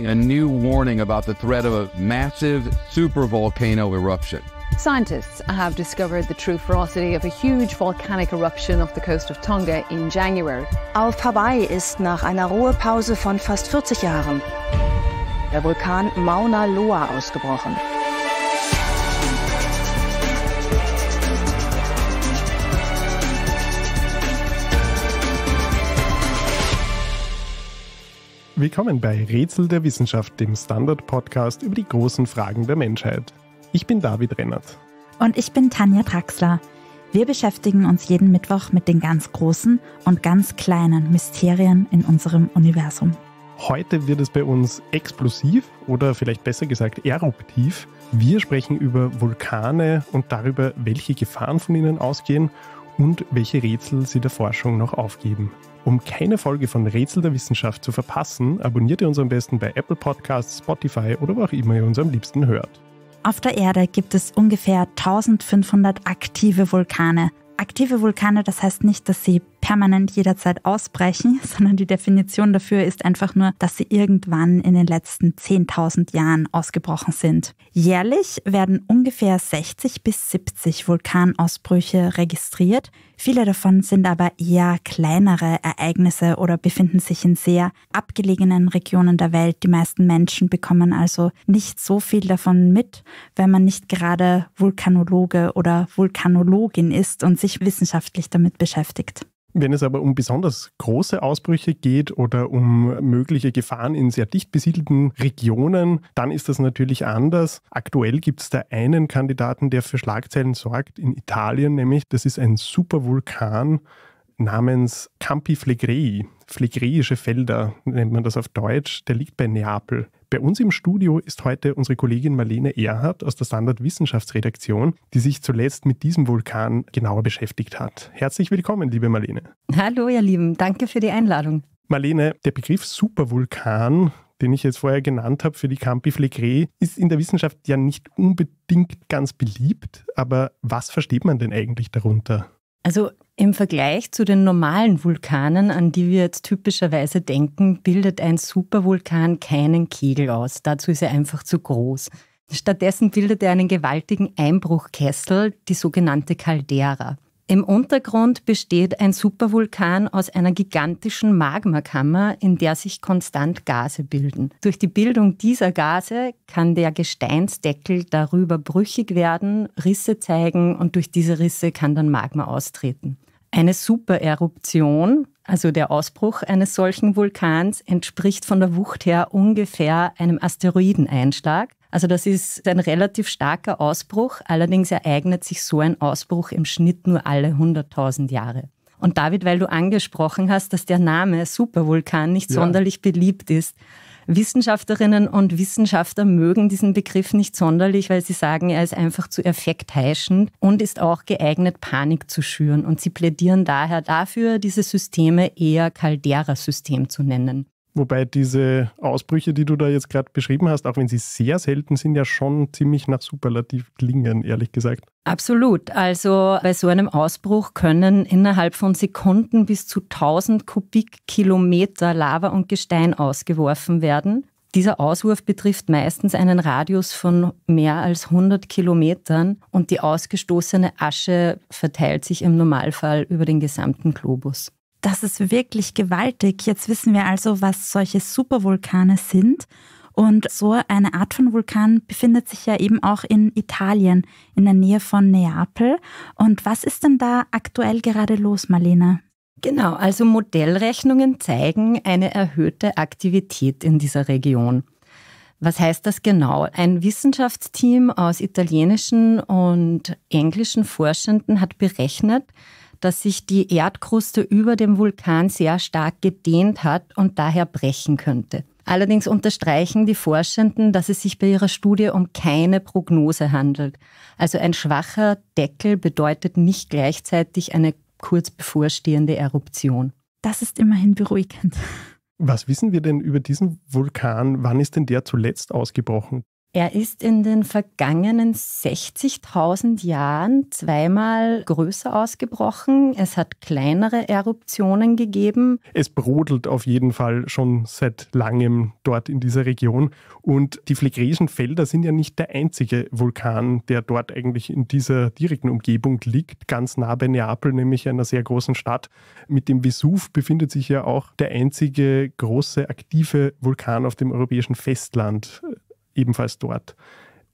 A new warning about the threat of a massive supervolcano eruption. Scientists have discovered the true ferocity of a huge volcanic eruption off the coast of Tonga in January. Auf Hawaii ist nach einer Ruhepause von fast 40 Jahren der Vulkan Mauna Loa ausgebrochen. Willkommen bei Rätsel der Wissenschaft, dem Standard-Podcast über die großen Fragen der Menschheit. Ich bin David Rennert. Und ich bin Tanja Draxler. Wir beschäftigen uns jeden Mittwoch mit den ganz großen und ganz kleinen Mysterien in unserem Universum. Heute wird es bei uns explosiv oder vielleicht besser gesagt eruptiv. Wir sprechen über Vulkane und darüber, welche Gefahren von ihnen ausgehen und welche Rätsel sie der Forschung noch aufgeben. Um keine Folge von Rätsel der Wissenschaft zu verpassen, abonniert ihr uns am besten bei Apple Podcasts, Spotify oder wo auch immer ihr uns am liebsten hört. Auf der Erde gibt es ungefähr 1500 aktive Vulkane. Aktive Vulkane, das heißt nicht, dass sie permanent jederzeit ausbrechen, sondern die Definition dafür ist einfach nur, dass sie irgendwann in den letzten 10.000 Jahren ausgebrochen sind. Jährlich werden ungefähr 60 bis 70 Vulkanausbrüche registriert. Viele davon sind aber eher kleinere Ereignisse oder befinden sich in sehr abgelegenen Regionen der Welt. Die meisten Menschen bekommen also nicht so viel davon mit, wenn man nicht gerade Vulkanologe oder Vulkanologin ist und sich wissenschaftlich damit beschäftigt. Wenn es aber um besonders große Ausbrüche geht oder um mögliche Gefahren in sehr dicht besiedelten Regionen, dann ist das natürlich anders. Aktuell gibt es da einen Kandidaten, der für Schlagzeilen sorgt, in Italien nämlich. Das ist ein Supervulkan namens Campi Flegrei. Phlegreische Felder nennt man das auf Deutsch, der liegt bei Neapel. Bei uns im Studio ist heute unsere Kollegin Marlene Erhardt aus der Standardwissenschaftsredaktion, die sich zuletzt mit diesem Vulkan genauer beschäftigt hat. Herzlich willkommen, liebe Marlene. Hallo, ihr Lieben, danke für die Einladung. Marlene, der Begriff Supervulkan, den ich jetzt vorher genannt habe für die Campi Flegre, ist in der Wissenschaft ja nicht unbedingt ganz beliebt, aber was versteht man denn eigentlich darunter? Also im Vergleich zu den normalen Vulkanen, an die wir jetzt typischerweise denken, bildet ein Supervulkan keinen Kegel aus. Dazu ist er einfach zu groß. Stattdessen bildet er einen gewaltigen Einbruchkessel, die sogenannte Caldera. Im Untergrund besteht ein Supervulkan aus einer gigantischen Magmakammer, in der sich konstant Gase bilden. Durch die Bildung dieser Gase kann der Gesteinsdeckel darüber brüchig werden, Risse zeigen und durch diese Risse kann dann Magma austreten. Eine Supereruption, also der Ausbruch eines solchen Vulkans, entspricht von der Wucht her ungefähr einem Asteroideneinschlag. Also das ist ein relativ starker Ausbruch, allerdings ereignet sich so ein Ausbruch im Schnitt nur alle 100.000 Jahre. Und David, weil du angesprochen hast, dass der Name Supervulkan nicht ja. sonderlich beliebt ist, Wissenschaftlerinnen und Wissenschaftler mögen diesen Begriff nicht sonderlich, weil sie sagen, er ist einfach zu effektheischend und ist auch geeignet, Panik zu schüren. Und sie plädieren daher dafür, diese Systeme eher Caldera-System zu nennen. Wobei diese Ausbrüche, die du da jetzt gerade beschrieben hast, auch wenn sie sehr selten sind, ja schon ziemlich nach Superlativ klingen, ehrlich gesagt. Absolut. Also bei so einem Ausbruch können innerhalb von Sekunden bis zu 1000 Kubikkilometer Lava und Gestein ausgeworfen werden. Dieser Auswurf betrifft meistens einen Radius von mehr als 100 Kilometern und die ausgestoßene Asche verteilt sich im Normalfall über den gesamten Globus. Das ist wirklich gewaltig. Jetzt wissen wir also, was solche Supervulkane sind. Und so eine Art von Vulkan befindet sich ja eben auch in Italien, in der Nähe von Neapel. Und was ist denn da aktuell gerade los, Marlene? Genau, also Modellrechnungen zeigen eine erhöhte Aktivität in dieser Region. Was heißt das genau? Ein Wissenschaftsteam aus italienischen und englischen Forschenden hat berechnet, dass sich die Erdkruste über dem Vulkan sehr stark gedehnt hat und daher brechen könnte. Allerdings unterstreichen die Forschenden, dass es sich bei ihrer Studie um keine Prognose handelt. Also ein schwacher Deckel bedeutet nicht gleichzeitig eine kurz bevorstehende Eruption. Das ist immerhin beruhigend. Was wissen wir denn über diesen Vulkan? Wann ist denn der zuletzt ausgebrochen? Er ist in den vergangenen 60.000 Jahren zweimal größer ausgebrochen. Es hat kleinere Eruptionen gegeben. Es brodelt auf jeden Fall schon seit langem dort in dieser Region. Und die Phlegräischen Felder sind ja nicht der einzige Vulkan, der dort eigentlich in dieser direkten Umgebung liegt. Ganz nah bei Neapel, nämlich einer sehr großen Stadt. Mit dem Vesuv befindet sich ja auch der einzige große aktive Vulkan auf dem europäischen Festland ebenfalls dort.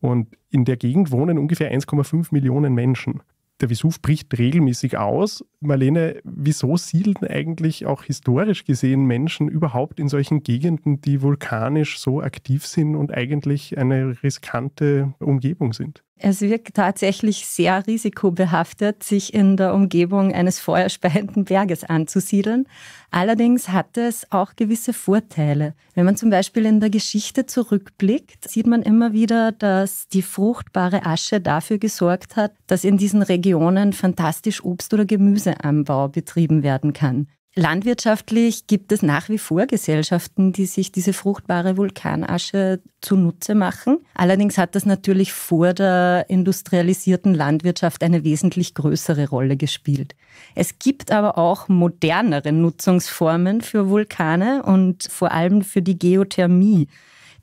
Und in der Gegend wohnen ungefähr 1,5 Millionen Menschen. Der Vesuv bricht regelmäßig aus. Marlene, wieso siedeln eigentlich auch historisch gesehen Menschen überhaupt in solchen Gegenden, die vulkanisch so aktiv sind und eigentlich eine riskante Umgebung sind? Es wirkt tatsächlich sehr risikobehaftet, sich in der Umgebung eines feuerspeienden Berges anzusiedeln. Allerdings hat es auch gewisse Vorteile. Wenn man zum Beispiel in der Geschichte zurückblickt, sieht man immer wieder, dass die fruchtbare Asche dafür gesorgt hat, dass in diesen Regionen fantastisch Obst- oder Gemüseanbau betrieben werden kann. Landwirtschaftlich gibt es nach wie vor Gesellschaften, die sich diese fruchtbare Vulkanasche zunutze machen. Allerdings hat das natürlich vor der industrialisierten Landwirtschaft eine wesentlich größere Rolle gespielt. Es gibt aber auch modernere Nutzungsformen für Vulkane und vor allem für die Geothermie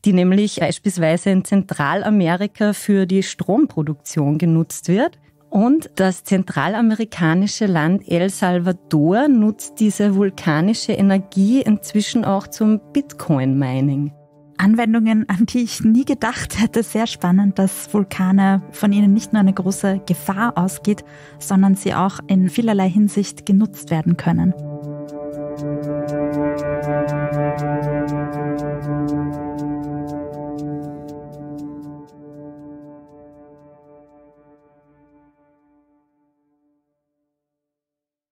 die nämlich beispielsweise in Zentralamerika für die Stromproduktion genutzt wird. Und das zentralamerikanische Land El Salvador nutzt diese vulkanische Energie inzwischen auch zum Bitcoin-Mining. Anwendungen, an die ich nie gedacht hätte. Sehr spannend, dass Vulkane von ihnen nicht nur eine große Gefahr ausgeht, sondern sie auch in vielerlei Hinsicht genutzt werden können.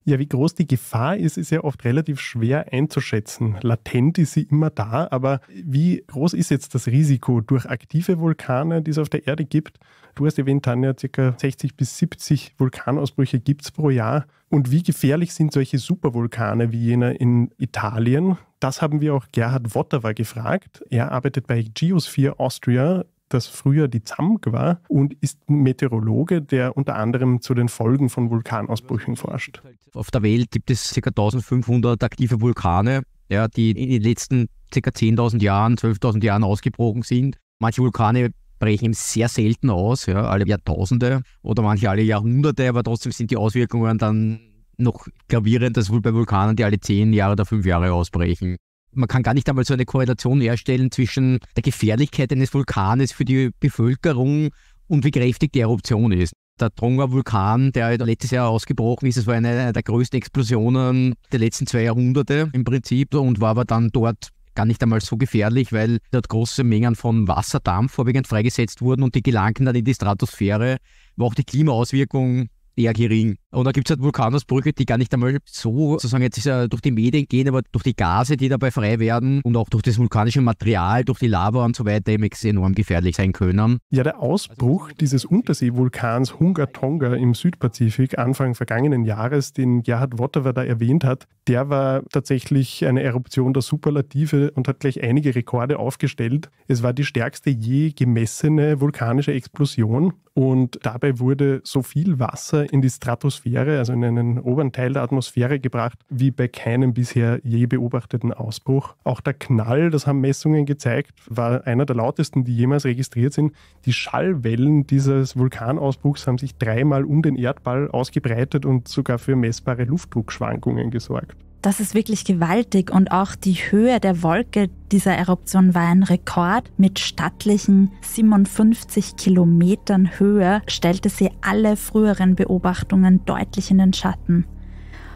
Ja, wie groß die Gefahr ist, ist ja oft relativ schwer einzuschätzen. Latent ist sie immer da, aber wie groß ist jetzt das Risiko durch aktive Vulkane, die es auf der Erde gibt? Du hast erwähnt, Tanja, ca. 60 bis 70 Vulkanausbrüche gibt es pro Jahr. Und wie gefährlich sind solche Supervulkane wie jener in Italien? Das haben wir auch Gerhard Wotterer gefragt. Er arbeitet bei Geosphere Austria das früher die ZAMG war und ist Meteorologe, der unter anderem zu den Folgen von Vulkanausbrüchen forscht. Auf der Welt gibt es ca. 1500 aktive Vulkane, ja, die in den letzten ca. 10.000 Jahren, 12.000 Jahren ausgebrochen sind. Manche Vulkane brechen sehr selten aus, ja, alle Jahrtausende oder manche alle Jahrhunderte, aber trotzdem sind die Auswirkungen dann noch gravierend, das wohl bei Vulkanen, die alle 10 Jahre oder 5 Jahre ausbrechen man kann gar nicht einmal so eine Korrelation herstellen zwischen der Gefährlichkeit eines Vulkanes für die Bevölkerung und wie kräftig die Eruption ist. Der Tonga Vulkan, der halt letztes Jahr ausgebrochen ist, das war eine der größten Explosionen der letzten zwei Jahrhunderte im Prinzip und war aber dann dort gar nicht einmal so gefährlich, weil dort große Mengen von Wasserdampf vorwiegend freigesetzt wurden und die gelangten dann in die Stratosphäre, wo auch die Klimaauswirkungen eher gering. Und da gibt es halt Vulkanusbrüche, die gar nicht einmal so sozusagen jetzt durch die Medien gehen, aber durch die Gase, die dabei frei werden und auch durch das vulkanische Material, durch die Lava und so weiter eben enorm gefährlich sein können. Ja, der Ausbruch dieses Unterseevulkans Hunga Tonga im Südpazifik Anfang vergangenen Jahres, den Gerhard Wotterer da erwähnt hat, der war tatsächlich eine Eruption der Superlative und hat gleich einige Rekorde aufgestellt. Es war die stärkste je gemessene vulkanische Explosion und dabei wurde so viel Wasser in die Stratosphäre, also in einen oberen Teil der Atmosphäre gebracht, wie bei keinem bisher je beobachteten Ausbruch. Auch der Knall, das haben Messungen gezeigt, war einer der lautesten, die jemals registriert sind. Die Schallwellen dieses Vulkanausbruchs haben sich dreimal um den Erdball ausgebreitet und sogar für messbare Luftdruckschwankungen gesorgt. Das ist wirklich gewaltig und auch die Höhe der Wolke dieser Eruption war ein Rekord. Mit stattlichen 57 Kilometern Höhe stellte sie alle früheren Beobachtungen deutlich in den Schatten.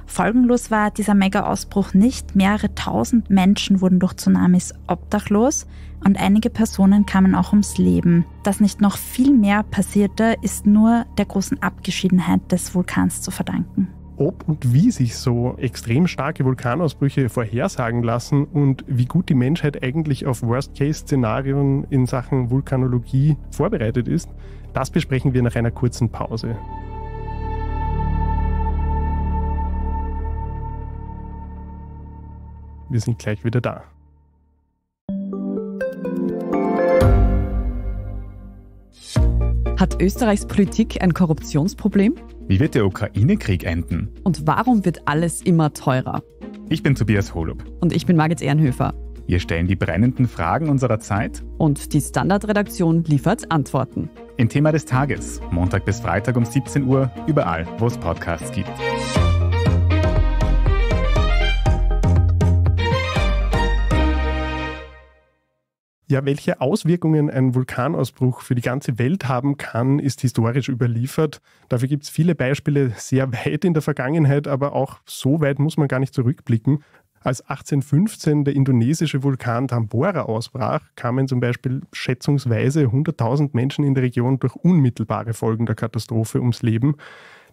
Folgenlos war dieser Mega-Ausbruch nicht. Mehrere tausend Menschen wurden durch Tsunamis obdachlos und einige Personen kamen auch ums Leben. Dass nicht noch viel mehr passierte, ist nur der großen Abgeschiedenheit des Vulkans zu verdanken ob und wie sich so extrem starke Vulkanausbrüche vorhersagen lassen und wie gut die Menschheit eigentlich auf Worst-Case-Szenarien in Sachen Vulkanologie vorbereitet ist, das besprechen wir nach einer kurzen Pause. Wir sind gleich wieder da. Hat Österreichs Politik ein Korruptionsproblem? Wie wird der Ukraine-Krieg enden? Und warum wird alles immer teurer? Ich bin Tobias Holub. Und ich bin Margit Ehrenhöfer. Wir stellen die brennenden Fragen unserer Zeit. Und die Standardredaktion liefert Antworten. Im Thema des Tages, Montag bis Freitag um 17 Uhr, überall, wo es Podcasts gibt. Ja, welche Auswirkungen ein Vulkanausbruch für die ganze Welt haben kann, ist historisch überliefert. Dafür gibt es viele Beispiele sehr weit in der Vergangenheit, aber auch so weit muss man gar nicht zurückblicken. Als 1815 der indonesische Vulkan Tambora ausbrach, kamen zum Beispiel schätzungsweise 100.000 Menschen in der Region durch unmittelbare Folgen der Katastrophe ums Leben.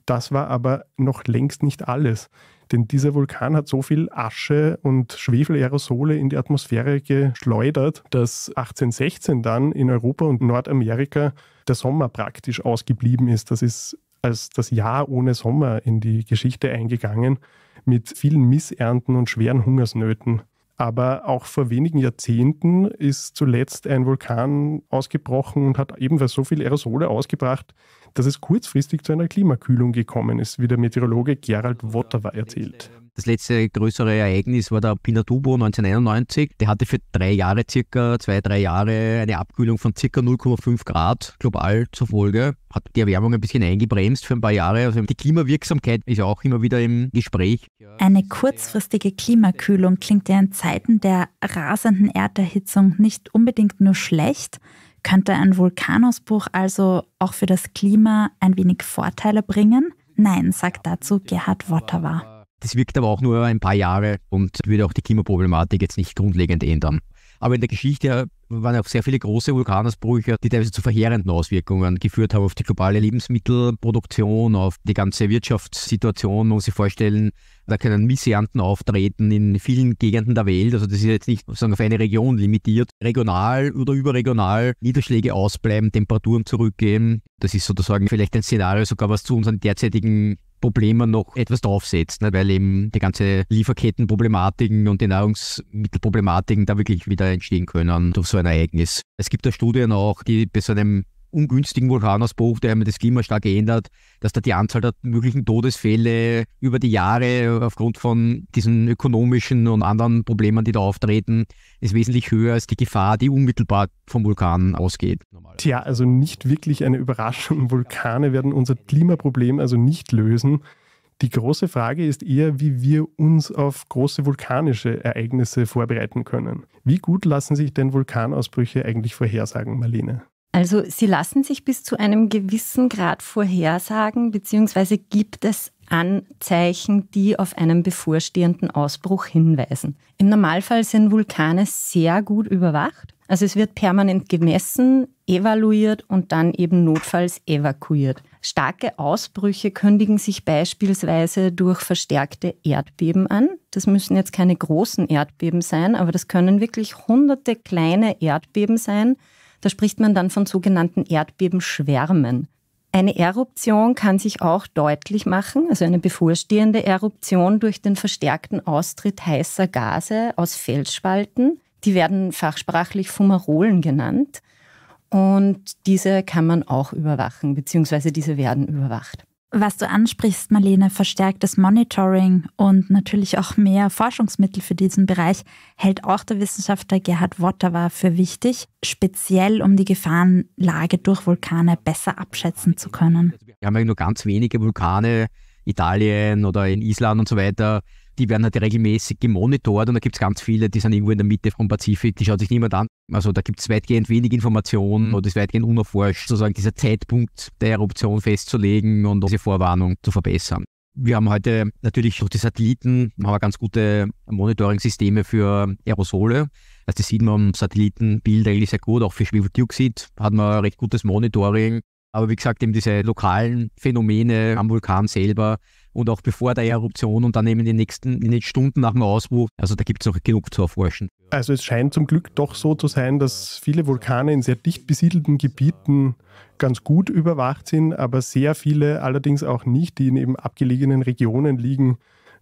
Das war aber noch längst nicht alles. Denn dieser Vulkan hat so viel Asche und Schwefelaerosole in die Atmosphäre geschleudert, dass 1816 dann in Europa und Nordamerika der Sommer praktisch ausgeblieben ist. Das ist als das Jahr ohne Sommer in die Geschichte eingegangen mit vielen Missernten und schweren Hungersnöten. Aber auch vor wenigen Jahrzehnten ist zuletzt ein Vulkan ausgebrochen und hat ebenfalls so viel Aerosole ausgebracht, dass es kurzfristig zu einer Klimakühlung gekommen ist, wie der Meteorologe Gerald Wotterwer erzählt. Das letzte größere Ereignis war der Pinatubo 1991. Der hatte für drei Jahre, circa zwei, drei Jahre, eine Abkühlung von circa 0,5 Grad global zur Folge. Hat die Erwärmung ein bisschen eingebremst für ein paar Jahre. Also die Klimawirksamkeit ist ja auch immer wieder im Gespräch. Eine kurzfristige Klimakühlung klingt ja in Zeiten der rasenden Erderhitzung nicht unbedingt nur schlecht. Könnte ein Vulkanausbruch also auch für das Klima ein wenig Vorteile bringen? Nein, sagt dazu Gerhard Wotterwa. Das wirkt aber auch nur ein paar Jahre und würde auch die Klimaproblematik jetzt nicht grundlegend ändern. Aber in der Geschichte waren auch sehr viele große Vulkanausbrüche, die teilweise zu verheerenden Auswirkungen geführt haben auf die globale Lebensmittelproduktion, auf die ganze Wirtschaftssituation. Man muss sich vorstellen, da können Missernten auftreten in vielen Gegenden der Welt. Also das ist jetzt nicht sozusagen auf eine Region limitiert. Regional oder überregional Niederschläge ausbleiben, Temperaturen zurückgehen. Das ist sozusagen vielleicht ein Szenario sogar, was zu unseren derzeitigen Problemen noch etwas draufsetzt, ne? weil eben die ganze Lieferkettenproblematiken und die Nahrungsmittelproblematiken da wirklich wieder entstehen können durch so ein Ereignis. Es gibt da Studien auch, die bei so einem ungünstigen Vulkanausbruch, der das Klima stark geändert, dass da die Anzahl der möglichen Todesfälle über die Jahre aufgrund von diesen ökonomischen und anderen Problemen, die da auftreten, ist wesentlich höher als die Gefahr, die unmittelbar vom Vulkan ausgeht. Tja, also nicht wirklich eine Überraschung. Vulkane werden unser Klimaproblem also nicht lösen. Die große Frage ist eher, wie wir uns auf große vulkanische Ereignisse vorbereiten können. Wie gut lassen sich denn Vulkanausbrüche eigentlich vorhersagen, Marlene? Also Sie lassen sich bis zu einem gewissen Grad vorhersagen, beziehungsweise gibt es Anzeichen, die auf einen bevorstehenden Ausbruch hinweisen. Im Normalfall sind Vulkane sehr gut überwacht. Also es wird permanent gemessen, evaluiert und dann eben notfalls evakuiert. Starke Ausbrüche kündigen sich beispielsweise durch verstärkte Erdbeben an. Das müssen jetzt keine großen Erdbeben sein, aber das können wirklich hunderte kleine Erdbeben sein, da spricht man dann von sogenannten Erdbebenschwärmen. Eine Eruption kann sich auch deutlich machen, also eine bevorstehende Eruption durch den verstärkten Austritt heißer Gase aus Felsspalten. Die werden fachsprachlich Fumarolen genannt. Und diese kann man auch überwachen, beziehungsweise diese werden überwacht. Was du ansprichst, Marlene, verstärktes Monitoring und natürlich auch mehr Forschungsmittel für diesen Bereich hält auch der Wissenschaftler Gerhard Wotterwar für wichtig, speziell um die Gefahrenlage durch Vulkane besser abschätzen zu können. Wir haben ja nur ganz wenige Vulkane, Italien oder in Island und so weiter die werden halt regelmäßig gemonitort und da gibt es ganz viele, die sind irgendwo in der Mitte vom Pazifik, die schaut sich niemand an. Also da gibt es weitgehend wenig Informationen mhm. oder ist weitgehend unerforscht, sozusagen dieser Zeitpunkt der Eruption festzulegen und diese Vorwarnung zu verbessern. Wir haben heute natürlich durch die Satelliten haben wir ganz gute Monitoring-Systeme für Aerosole. Also das sieht man am Satellitenbild eigentlich sehr gut, auch für Schwefeldioxid hat man recht gutes Monitoring. Aber wie gesagt, eben diese lokalen Phänomene am Vulkan selber und auch bevor der Eruption und dann eben in den nächsten in den Stunden nach dem Ausbruch. Also da gibt es noch genug zu erforschen. Also es scheint zum Glück doch so zu sein, dass viele Vulkane in sehr dicht besiedelten Gebieten ganz gut überwacht sind, aber sehr viele allerdings auch nicht, die in eben abgelegenen Regionen liegen,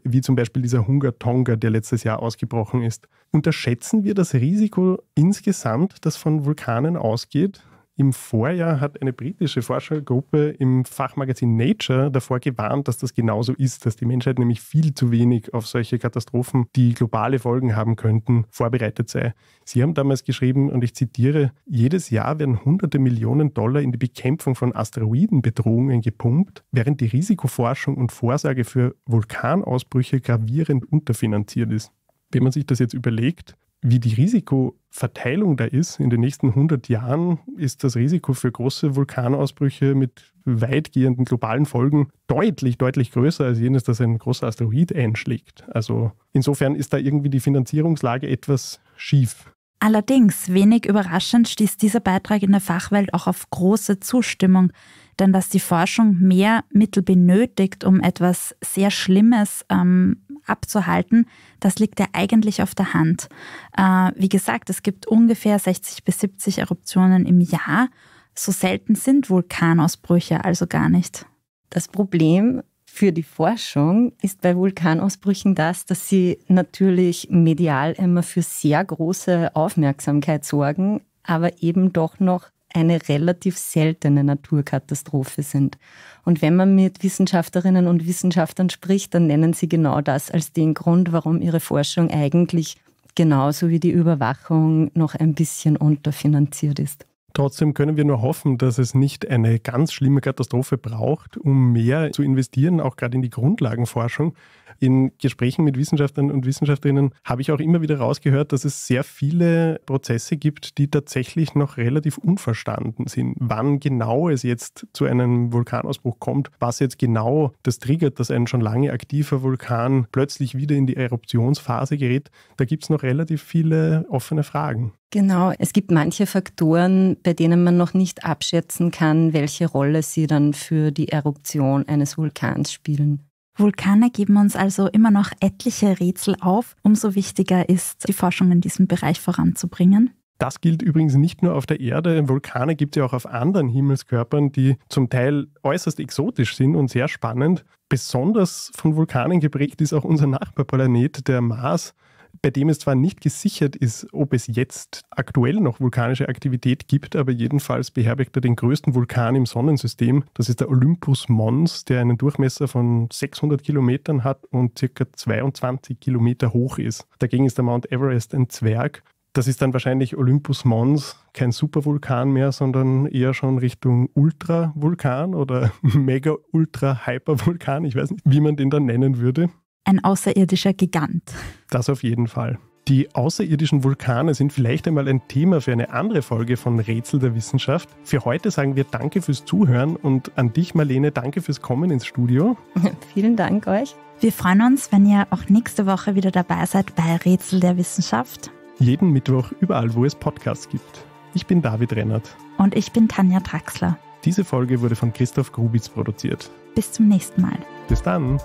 wie zum Beispiel dieser Hunger Tonga, der letztes Jahr ausgebrochen ist. Unterschätzen wir das Risiko insgesamt, das von Vulkanen ausgeht? Im Vorjahr hat eine britische Forschergruppe im Fachmagazin Nature davor gewarnt, dass das genauso ist, dass die Menschheit nämlich viel zu wenig auf solche Katastrophen, die globale Folgen haben könnten, vorbereitet sei. Sie haben damals geschrieben, und ich zitiere, jedes Jahr werden hunderte Millionen Dollar in die Bekämpfung von Asteroidenbedrohungen gepumpt, während die Risikoforschung und Vorsorge für Vulkanausbrüche gravierend unterfinanziert ist. Wenn man sich das jetzt überlegt, wie die Risikoverteilung da ist, in den nächsten 100 Jahren ist das Risiko für große Vulkanausbrüche mit weitgehenden globalen Folgen deutlich, deutlich größer als jenes, dass ein großer Asteroid einschlägt. Also insofern ist da irgendwie die Finanzierungslage etwas schief. Allerdings, wenig überraschend, stieß dieser Beitrag in der Fachwelt auch auf große Zustimmung. Denn dass die Forschung mehr Mittel benötigt, um etwas sehr Schlimmes ähm, abzuhalten, das liegt ja eigentlich auf der Hand. Äh, wie gesagt, es gibt ungefähr 60 bis 70 Eruptionen im Jahr. So selten sind Vulkanausbrüche also gar nicht. Das Problem für die Forschung ist bei Vulkanausbrüchen das, dass sie natürlich medial immer für sehr große Aufmerksamkeit sorgen, aber eben doch noch eine relativ seltene Naturkatastrophe sind. Und wenn man mit Wissenschaftlerinnen und Wissenschaftlern spricht, dann nennen sie genau das als den Grund, warum ihre Forschung eigentlich genauso wie die Überwachung noch ein bisschen unterfinanziert ist. Trotzdem können wir nur hoffen, dass es nicht eine ganz schlimme Katastrophe braucht, um mehr zu investieren, auch gerade in die Grundlagenforschung. In Gesprächen mit Wissenschaftlern und Wissenschaftlerinnen habe ich auch immer wieder rausgehört, dass es sehr viele Prozesse gibt, die tatsächlich noch relativ unverstanden sind. Wann genau es jetzt zu einem Vulkanausbruch kommt, was jetzt genau das triggert, dass ein schon lange aktiver Vulkan plötzlich wieder in die Eruptionsphase gerät, da gibt es noch relativ viele offene Fragen. Genau, es gibt manche Faktoren, bei denen man noch nicht abschätzen kann, welche Rolle sie dann für die Eruption eines Vulkans spielen. Vulkane geben uns also immer noch etliche Rätsel auf. Umso wichtiger ist, die Forschung in diesem Bereich voranzubringen. Das gilt übrigens nicht nur auf der Erde. Vulkane gibt es ja auch auf anderen Himmelskörpern, die zum Teil äußerst exotisch sind und sehr spannend. Besonders von Vulkanen geprägt ist auch unser Nachbarplanet, der Mars bei dem es zwar nicht gesichert ist, ob es jetzt aktuell noch vulkanische Aktivität gibt, aber jedenfalls beherbergt er den größten Vulkan im Sonnensystem. Das ist der Olympus Mons, der einen Durchmesser von 600 Kilometern hat und circa 22 Kilometer hoch ist. Dagegen ist der Mount Everest ein Zwerg. Das ist dann wahrscheinlich Olympus Mons, kein Supervulkan mehr, sondern eher schon Richtung Ultravulkan oder Mega-Ultra-Hypervulkan. Ich weiß nicht, wie man den dann nennen würde ein außerirdischer Gigant. Das auf jeden Fall. Die außerirdischen Vulkane sind vielleicht einmal ein Thema für eine andere Folge von Rätsel der Wissenschaft. Für heute sagen wir Danke fürs Zuhören und an dich, Marlene, danke fürs Kommen ins Studio. Vielen Dank euch. Wir freuen uns, wenn ihr auch nächste Woche wieder dabei seid bei Rätsel der Wissenschaft. Jeden Mittwoch überall, wo es Podcasts gibt. Ich bin David Rennert. Und ich bin Tanja Traxler. Diese Folge wurde von Christoph Grubitz produziert. Bis zum nächsten Mal. Bis dann.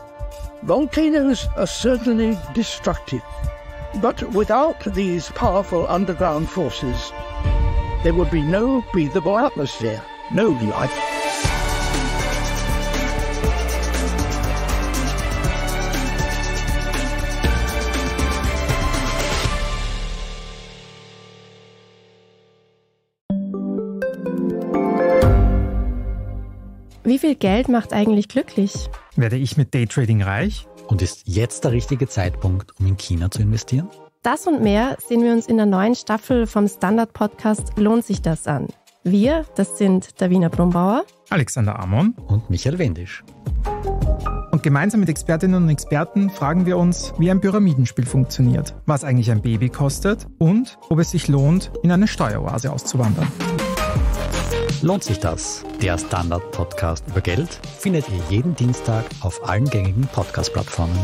Volcanoes are certainly destructive, but without these powerful underground forces, there would be no breathable atmosphere, no life. viel Geld macht eigentlich glücklich? Werde ich mit Daytrading reich? Und ist jetzt der richtige Zeitpunkt, um in China zu investieren? Das und mehr sehen wir uns in der neuen Staffel vom Standard-Podcast Lohnt sich das an? Wir, das sind Davina Brumbauer, Alexander Amon und Michael Wendisch. Und gemeinsam mit Expertinnen und Experten fragen wir uns, wie ein Pyramidenspiel funktioniert, was eigentlich ein Baby kostet und ob es sich lohnt, in eine Steueroase auszuwandern. Lohnt sich das? Der Standard-Podcast über Geld findet ihr jeden Dienstag auf allen gängigen Podcast-Plattformen.